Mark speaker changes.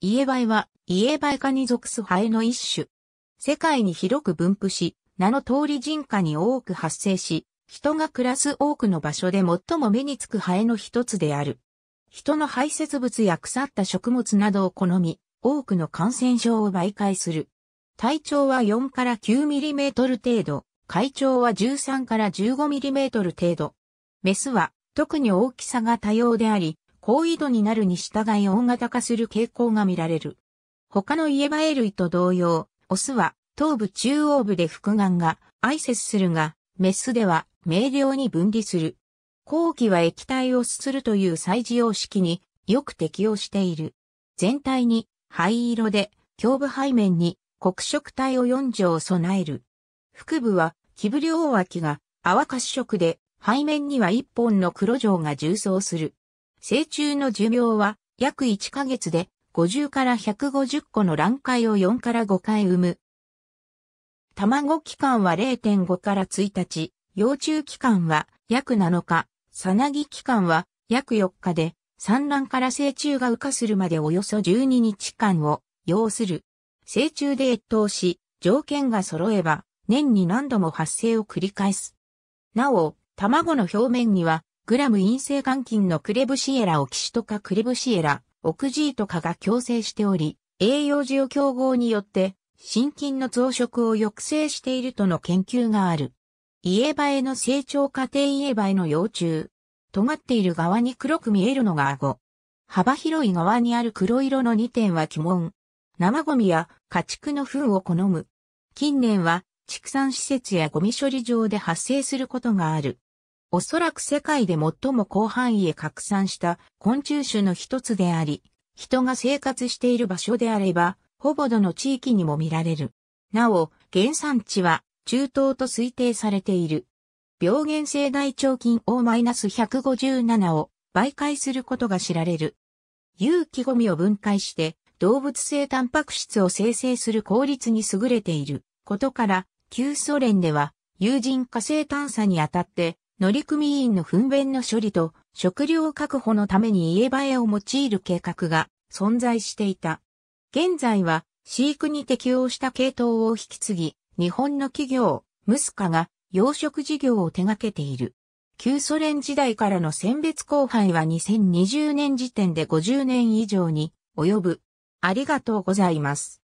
Speaker 1: イエバイは、イエバイ科に属すハエの一種。世界に広く分布し、名の通り人家に多く発生し、人が暮らす多くの場所で最も目につくハエの一つである。人の排泄物や腐った食物などを好み、多くの感染症を媒介する。体長は4から9ミリメートル程度、海長は13から15ミリメートル程度。メスは特に大きさが多様であり、高緯度になるに従い大型化する傾向が見られる。他のイエバエ類と同様、オスは頭部中央部で複眼が挨拶するが、メスでは明瞭に分離する。後期は液体をすするという祭事様式によく適応している。全体に灰色で、胸部背面に黒色体を4畳備える。腹部は、木ぶり大脇が泡褐色で、背面には1本の黒状が重装する。成虫の寿命は約1ヶ月で50から150個の卵塊を4から5回産む。卵期間は0.5から1日、幼虫期間は約7日、さなぎ期間は約4日で、産卵から成虫が羽化するまでおよそ12日間を要する。成虫で越冬し、条件が揃えば、年に何度も発生を繰り返す。なお、卵の表面にはグラム陰性換金のクレブシエラオキシとかクレブシエラ、オクジーとかが共生しており、栄養受容競合によって、心筋の増殖を抑制しているとの研究がある。イエバエの成長過程イエバエの幼虫。尖っている側に黒く見えるのが顎。幅広い側にある黒色の2点は鬼門。生ゴミや家畜の糞を好む。近年は畜産施設やゴミ処理場で発生することがある。おそらく世界で最も広範囲へ拡散した昆虫種の一つであり、人が生活している場所であれば、ほぼどの地域にも見られる。なお、原産地は中東と推定されている。病原性大腸菌 O-157 を媒介することが知られる。有機ゴミを分解して動物性タンパク質を生成する効率に優れていることから、旧ソ連では有人火星探査にあたって乗組員の糞便の処理と食料確保のために家映えを用いる計画が存在していた。現在は飼育に適応した系統を引き継ぎ、日本の企業、ムスカが養殖事業を手掛けている。旧ソ連時代からの選別交配は2020年時点で50年以上に及ぶ。ありがとうございます。